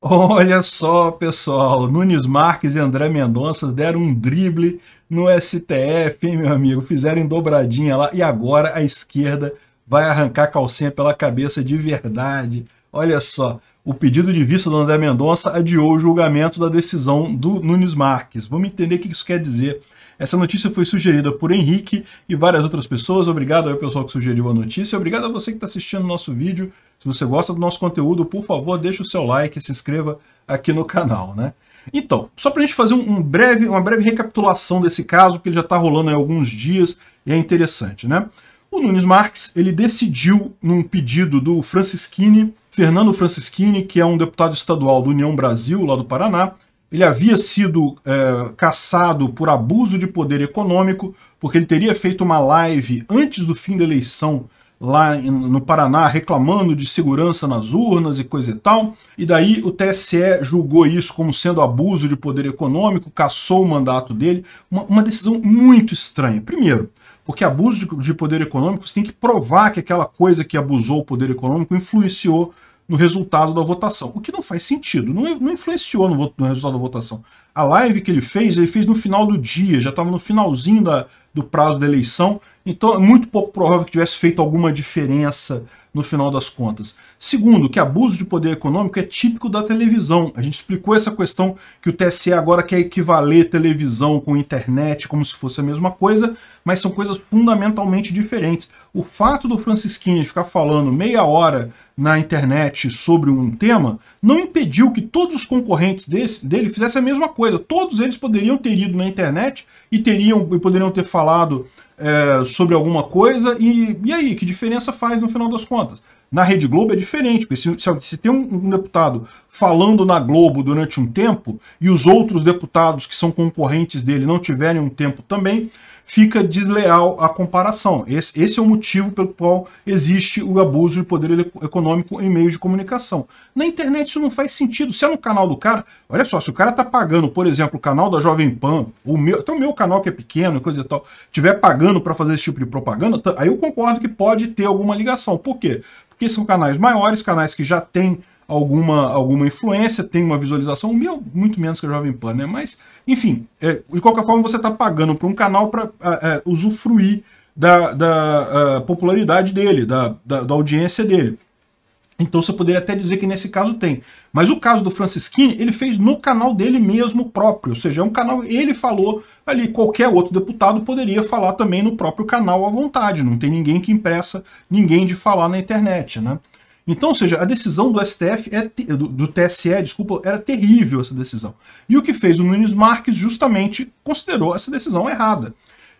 Olha só, pessoal, Nunes Marques e André Mendonça deram um drible no STF, hein, meu amigo? Fizeram dobradinha lá e agora a esquerda vai arrancar a calcinha pela cabeça de verdade. Olha só, o pedido de vista do André Mendonça adiou o julgamento da decisão do Nunes Marques. Vamos entender o que isso quer dizer. Essa notícia foi sugerida por Henrique e várias outras pessoas. Obrigado ao pessoal que sugeriu a notícia. Obrigado a você que está assistindo o nosso vídeo. Se você gosta do nosso conteúdo, por favor, deixe o seu like e se inscreva aqui no canal, né? Então, só para a gente fazer um breve, uma breve recapitulação desse caso, que ele já está rolando há alguns dias e é interessante, né? O Nunes Marques, ele decidiu, num pedido do Francisquini, Fernando Francisquini, que é um deputado estadual do União Brasil, lá do Paraná, ele havia sido é, caçado por abuso de poder econômico, porque ele teria feito uma live antes do fim da eleição lá no Paraná reclamando de segurança nas urnas e coisa e tal. E daí o TSE julgou isso como sendo abuso de poder econômico, caçou o mandato dele. Uma, uma decisão muito estranha. Primeiro, porque abuso de, de poder econômico você tem que provar que aquela coisa que abusou o poder econômico influenciou no resultado da votação. O que não faz sentido, não, não influenciou no, no, resultado da votação. A live que ele fez, ele fez no final do dia, já estava no finalzinho da, do prazo da eleição, então é muito pouco provável que tivesse feito alguma diferença no final das contas. Segundo, que abuso de poder econômico é típico da televisão. A gente explicou essa questão que o TSE agora quer equivaler televisão com internet como se fosse a mesma coisa, mas são coisas fundamentalmente diferentes. O fato do Francisquinho ficar falando meia hora na internet sobre um tema não impediu que todos os concorrentes desse, dele fizessem a mesma coisa. Todos eles poderiam ter ido na internet e teriam e poderiam ter falado é, sobre alguma coisa. E, e aí, que diferença faz no final das contas? contas. Na Rede Globo é diferente, porque se, se, se tem um, um, deputado falando na Globo durante um tempo e os outros deputados que são concorrentes dele não tiverem um tempo também, fica desleal a comparação. Esse, esse é o motivo pelo qual existe o abuso de poder econômico em meios de comunicação. Na internet isso não faz sentido. Se é no canal do cara, olha só, se o cara tá pagando, por exemplo, o canal da Jovem Pan, o meu, até o meu canal que é pequeno, coisa e tal, tiver pagando para fazer esse tipo de propaganda, tá, aí eu concordo que pode ter alguma ligação. Por quê? Porque são canais maiores, canais que já têm alguma, alguma influência, tem uma visualização, meu, muito menos que a Jovem Pan, né? Mas, enfim, é, de qualquer forma você está pagando para um canal para é, é, usufruir da, da é, popularidade dele, da, da, da, audiência dele. Então você poderia até dizer que nesse caso tem. Mas o caso do Francisquini, ele fez no canal dele mesmo próprio. Ou seja, é um canal, ele falou ali, qualquer outro deputado poderia falar também no próprio canal à vontade. Não tem ninguém que impressa ninguém de falar na internet, né? Então, ou seja, a decisão do STF, é do, do, TSE, desculpa, era terrível essa decisão. E o que fez o Nunes Marques justamente considerou essa decisão errada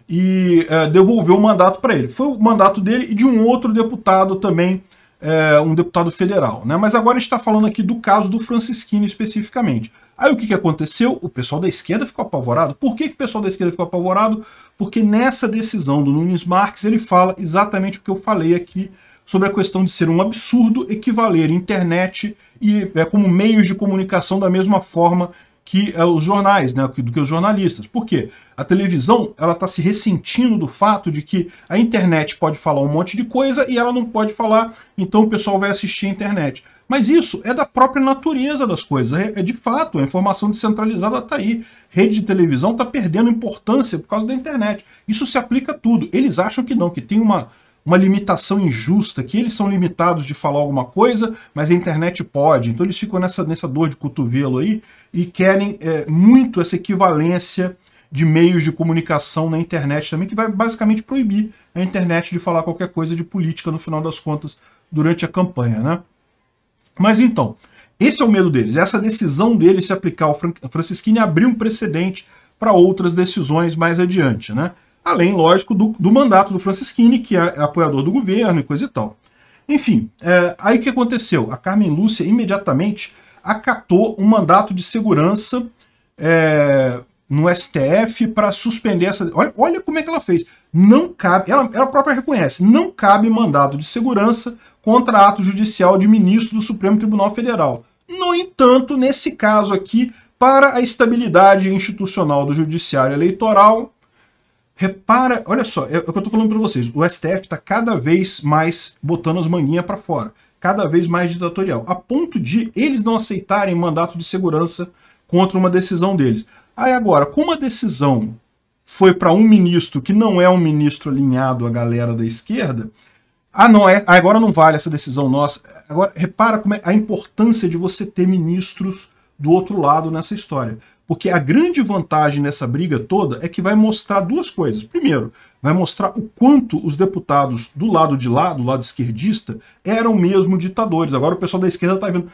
e é, devolveu o mandato para ele. Foi o mandato dele e de um outro deputado também, é, um deputado federal. Né? Mas agora a gente está falando aqui do caso do Francisquini especificamente. Aí o que, que aconteceu? O pessoal da esquerda ficou apavorado. Por que, que o pessoal da esquerda ficou apavorado? Porque nessa decisão do Nunes Marques ele fala exatamente o que eu falei aqui sobre a questão de ser um absurdo equivaler internet e é, como meios de comunicação da mesma forma que é, os jornais, né, do que os jornalistas. Por quê? A televisão ela está se ressentindo do fato de que a internet pode falar um monte de coisa e ela não pode falar, então o pessoal vai assistir a internet. Mas isso é da própria natureza das coisas. É, é de fato, a informação descentralizada está aí. Rede de televisão está perdendo importância por causa da internet. Isso se aplica a tudo. Eles acham que não, que tem uma uma limitação injusta, que eles são limitados de falar alguma coisa, mas a internet pode. Então eles ficam nessa, nessa dor de cotovelo aí e querem é, muito essa equivalência de meios de comunicação na internet também, que vai basicamente proibir a internet de falar qualquer coisa de política no final das contas durante a campanha, né? Mas então, esse é o medo deles, essa decisão deles se aplicar ao Francisquini abriu um precedente para outras decisões mais adiante, né? Além, lógico, do, do mandato do Francisquini, que é, é apoiador do governo e coisa e tal. Enfim, é, aí o que aconteceu? A Carmen Lúcia imediatamente acatou um mandato de segurança é, no STF para suspender essa. Olha, olha como é que ela fez. Não cabe, ela, ela própria reconhece, não cabe mandato de segurança contra ato judicial de ministro do Supremo Tribunal Federal. No entanto, nesse caso aqui, para a estabilidade institucional do judiciário eleitoral, Repara, olha só, é, é o que eu estou falando para vocês. O STF está cada vez mais botando as manguinhas para fora, cada vez mais ditatorial, a ponto de eles não aceitarem mandato de segurança contra uma decisão deles. Aí agora, como a decisão foi para um ministro que não é um ministro alinhado à galera da esquerda, ah, não é, ah, agora não vale essa decisão nossa. Agora, repara como é a importância de você ter ministros do outro lado nessa história. Porque a grande vantagem nessa briga toda é que vai mostrar duas coisas. Primeiro, vai mostrar o quanto os deputados do lado de lá, do lado esquerdista, eram mesmo ditadores. Agora o pessoal da esquerda está vendo,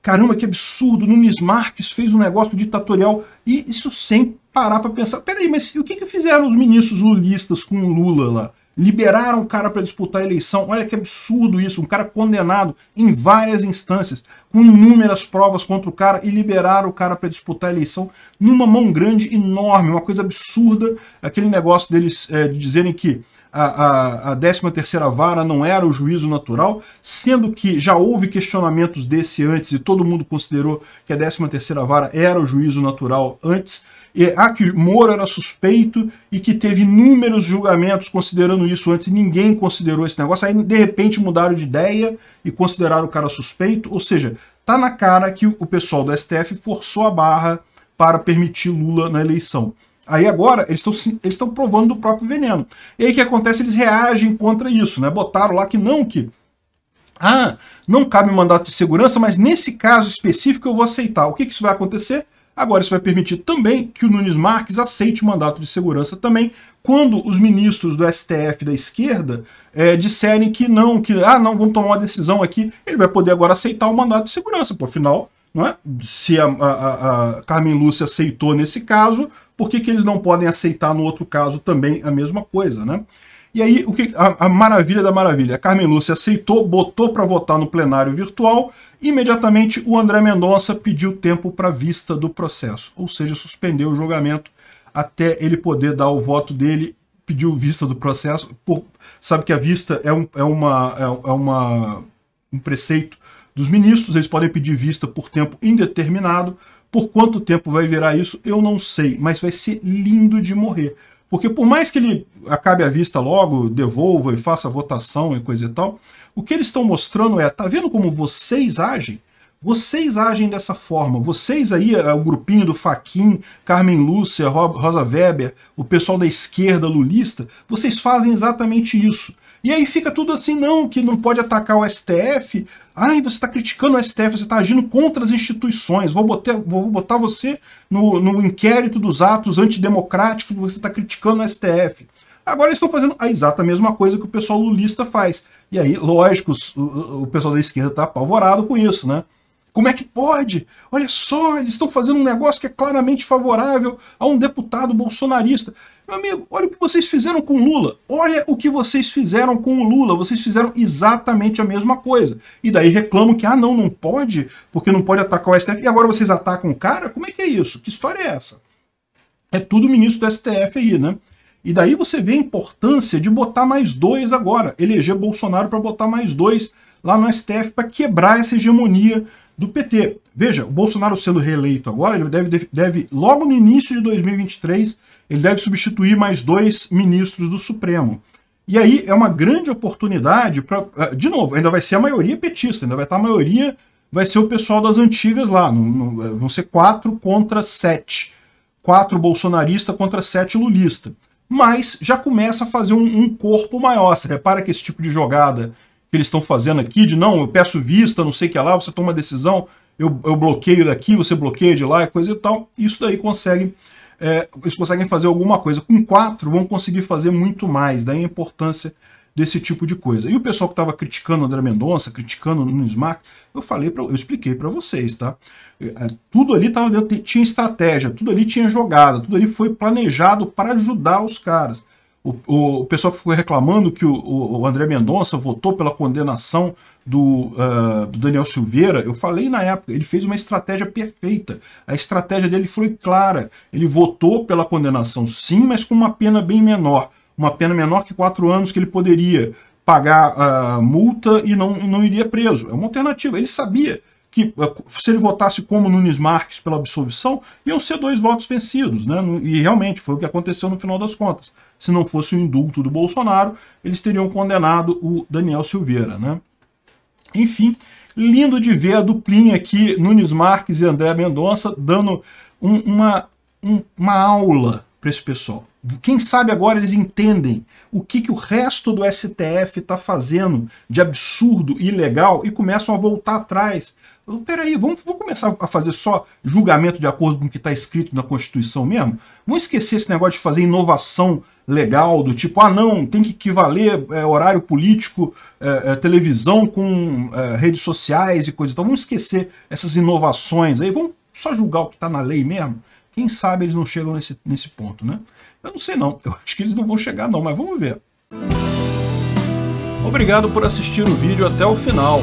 caramba, que absurdo, Nunes Marques fez um negócio ditatorial. E isso sem parar para pensar, peraí, mas o que, que fizeram os ministros lulistas com Lula lá? Liberaram o cara para disputar a eleição. Olha que absurdo isso. Um cara condenado em várias instâncias, com inúmeras provas contra o cara, e liberaram o cara para disputar a eleição numa mão grande enorme, uma coisa absurda. Aquele negócio deles é, de dizerem que a, a, 13ª vara não era o juízo natural, sendo que já houve questionamentos desse antes e todo mundo considerou que a 13ª vara era o juízo natural antes. E, ah, que Moro era suspeito e que teve inúmeros julgamentos considerando isso antes e ninguém considerou esse negócio. Aí, de repente, mudaram de ideia e consideraram o cara suspeito. Ou seja, tá na cara que o pessoal do STF forçou a barra para permitir Lula na eleição. Aí agora eles estão provando do próprio veneno. E aí o que acontece? Eles reagem contra isso, né? Botaram lá que não, que. Ah, não cabe mandato de segurança, mas nesse caso específico eu vou aceitar. O que, que isso vai acontecer? Agora, isso vai permitir também que o Nunes Marques aceite o mandato de segurança também, quando os ministros do STF da esquerda é, disserem que não, que ah, não, vamos tomar uma decisão aqui, ele vai poder agora aceitar o mandato de segurança, Por afinal, não é? se a, a, a Carmen Lúcia aceitou nesse caso, por que, que eles não podem aceitar no outro caso também a mesma coisa, né? E aí, o que, a, a maravilha da maravilha, a Carmen Lúcia aceitou, botou para votar no plenário virtual, imediatamente o André Mendonça pediu tempo para vista do processo, ou seja, suspendeu o julgamento até ele poder dar o voto dele, pediu vista do processo, por, sabe que a vista é, um, é, uma, é, é uma, um preceito dos ministros, eles podem pedir vista por tempo indeterminado, por quanto tempo vai virar isso, eu não sei, mas vai ser lindo de morrer. Porque por mais que ele acabe a vista logo, devolva e faça votação e coisa e tal, o que eles estão mostrando é, tá vendo como vocês agem? Vocês agem dessa forma. Vocês aí, é, o grupinho do Faquin, Carmen Lúcia, Rosa Weber, o pessoal da esquerda lulista, vocês fazem exatamente isso. E aí fica tudo assim, não, que não pode atacar o STF. Ai, você está criticando o STF, você está agindo contra as instituições. Vou botar, vou botar você no, no inquérito dos atos antidemocráticos, você está criticando o STF. Agora eles estão fazendo a exata mesma coisa que o pessoal lulista faz. E aí, lógico, o, o pessoal da esquerda está apavorado com isso, né? Como é que pode? Olha só, eles estão fazendo um negócio que é claramente favorável a um deputado bolsonarista. Meu amigo, olha o que vocês fizeram com o Lula. Olha o que vocês fizeram com o Lula. Vocês fizeram exatamente a mesma coisa. E daí reclamam que, ah, não, não pode, porque não pode atacar o STF. E agora vocês atacam o cara? Como é que é isso? Que história é essa? É tudo ministro do STF aí, né? E daí você vê a importância de botar mais dois agora, eleger Bolsonaro para botar mais dois lá no STF para quebrar essa hegemonia do PT. Veja, o Bolsonaro sendo reeleito agora, ele deve, deve, logo no início de 2023, ele deve substituir mais dois ministros do Supremo. E aí é uma grande oportunidade para. Ah, de novo, ainda vai ser a maioria petista, ainda vai estar a maioria, vai ser o pessoal das antigas lá. No, vão ser quatro contra sete. Quatro bolsonarista contra sete lulista. Mas já começa a fazer um, um corpo maior. Você repara que esse tipo de jogada que eles estão fazendo aqui, de não, eu peço vista, não sei o que lá, você toma decisão, eu, eu bloqueio daqui, você bloqueia de lá, coisa e tal. Isso daí consegue, é, eles conseguem fazer alguma coisa. Com quatro vão conseguir fazer muito mais, daí a importância desse tipo de coisa. E o pessoal que estava criticando o André Mendonça, criticando o Nunes Marques, eu falei, para eu expliquei para vocês, tá? É, é, tudo ali tava, tinha estratégia, tudo ali tinha jogada, tudo ali foi planejado para ajudar os caras. O, o pessoal que ficou reclamando que o, o André Mendonça votou pela condenação do, uh, do, Daniel Silveira, eu falei na época, ele fez uma estratégia perfeita. A estratégia dele foi clara. Ele votou pela condenação, sim, mas com uma pena bem menor. Uma pena menor que quatro anos que ele poderia pagar a uh, multa e não, não iria preso. É uma alternativa. Ele sabia que eh, se ele votasse como Nunes Marques pela absolvição, iam ser dois votos vencidos, né? E realmente foi o que aconteceu no final das contas. Se não fosse o indulto do Bolsonaro, eles teriam condenado o Daniel Silveira, né? Enfim, lindo de ver a duplinha aqui, Nunes Marques e André Mendonça, dando um, uma, um, uma aula para esse pessoal. Quem sabe agora eles entendem o que, que o resto do STF está fazendo de absurdo e ilegal e começam a voltar atrás Peraí, vamos, vamos começar a fazer só julgamento de acordo com o que está escrito na Constituição mesmo? Vamos esquecer esse negócio de fazer inovação legal, do tipo, ah não, tem que equivaler é, horário político, é, é, televisão com é, redes sociais e coisa. Então vamos esquecer essas inovações aí, vamos só julgar o que está na lei mesmo? Quem sabe eles não chegam nesse, nesse ponto, né? Eu não sei não, eu acho que eles não vão chegar não, mas vamos ver. Obrigado por assistir o vídeo até o final.